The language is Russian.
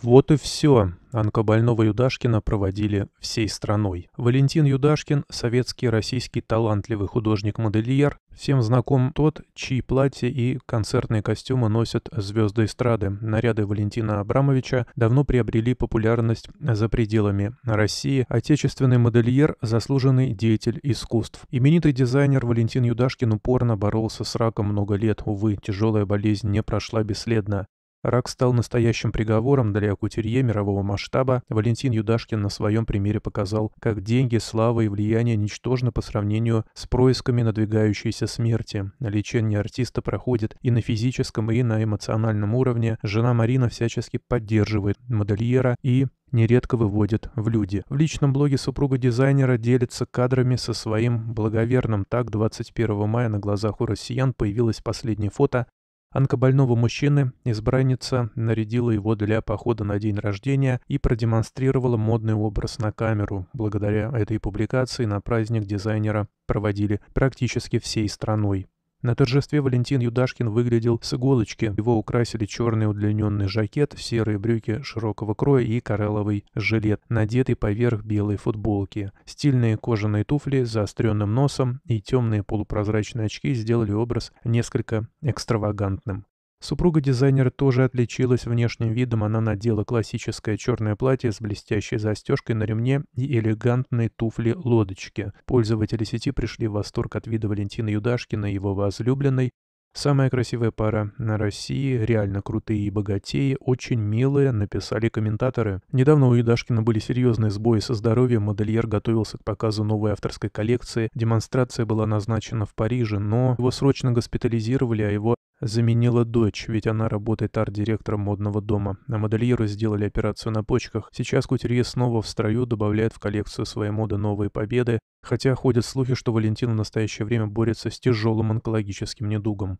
Вот и все. Онкобольного Юдашкина проводили всей страной. Валентин Юдашкин – советский российский талантливый художник-модельер. Всем знаком тот, чьи платья и концертные костюмы носят звезды эстрады. Наряды Валентина Абрамовича давно приобрели популярность за пределами России. Отечественный модельер – заслуженный деятель искусств. Именитый дизайнер Валентин Юдашкин упорно боролся с раком много лет. Увы, тяжелая болезнь не прошла бесследно. Рак стал настоящим приговором для кутюрье мирового масштаба. Валентин Юдашкин на своем примере показал, как деньги, слава и влияние ничтожны по сравнению с происками надвигающейся смерти. Лечение артиста проходит и на физическом, и на эмоциональном уровне. Жена Марина всячески поддерживает модельера и нередко выводит в люди. В личном блоге супруга дизайнера делится кадрами со своим благоверным. Так, 21 мая на глазах у россиян появилось последнее фото, Онкобольного мужчины избранница нарядила его для похода на день рождения и продемонстрировала модный образ на камеру. Благодаря этой публикации на праздник дизайнера проводили практически всей страной. На торжестве Валентин Юдашкин выглядел с иголочки. Его украсили черный удлиненный жакет, серые брюки широкого кроя и коралловый жилет, надетый поверх белой футболки. Стильные кожаные туфли с заостренным носом и темные полупрозрачные очки сделали образ несколько экстравагантным. Супруга дизайнера тоже отличилась внешним видом, она надела классическое черное платье с блестящей застежкой на ремне и элегантные туфли-лодочки. Пользователи сети пришли в восторг от вида Валентина Юдашкина и его возлюбленной. «Самая красивая пара на России, реально крутые и богатеи, очень милые», — написали комментаторы. Недавно у Юдашкина были серьезные сбои со здоровьем, модельер готовился к показу новой авторской коллекции, демонстрация была назначена в Париже, но его срочно госпитализировали, а его Заменила дочь, ведь она работает арт-директором модного дома. А модельеры сделали операцию на почках. Сейчас Кутерье снова в строю добавляет в коллекцию своей моды новые победы, хотя ходят слухи, что Валентина в настоящее время борется с тяжелым онкологическим недугом.